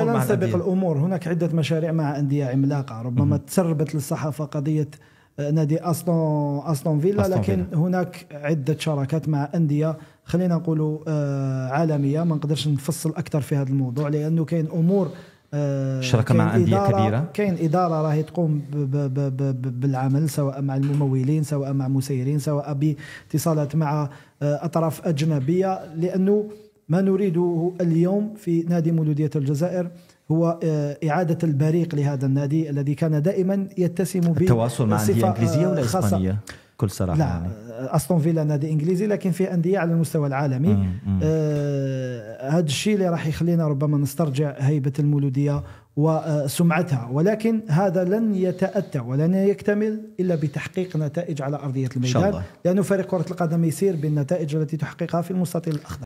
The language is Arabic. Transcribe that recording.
حتى سابق الامور هناك عده مشاريع مع انديه عملاقه ربما تسربت للصحافه قضيه آه، نادي أسلون أسلون فيلا أسلون لكن فيلا. هناك عدة شراكات مع أندية خلينا نقولوا آه، عالمية ما نقدرش نفصل أكثر في هذا الموضوع لأنه كاين أمور آه، شراكة مع أندية كبيرة كاين إدارة راهي تقوم بـ بـ بـ بالعمل سواء مع الممولين سواء مع مسيرين سواء باتصالات مع أطراف أجنبية لأنه ما نريده اليوم في نادي مولودية الجزائر هو آه، إعادة البريق لهذا النادي الذي كان دائما يتسم بالتواصل التواصل مع أندية إنجليزية آه، ولا الإسبانية بكل صراحة لا يعني. آه، أستون فيلا نادي إنجليزي لكن في أندية على المستوى العالمي هذا الشيء اللي راح يخلينا ربما نسترجع هيبة المولودية وسمعتها ولكن هذا لن يتأتى ولن يكتمل إلا بتحقيق نتائج على أرضية الميدان لأنه فريق كرة القدم يسير بالنتائج التي تحققها في المستطيل الأخضر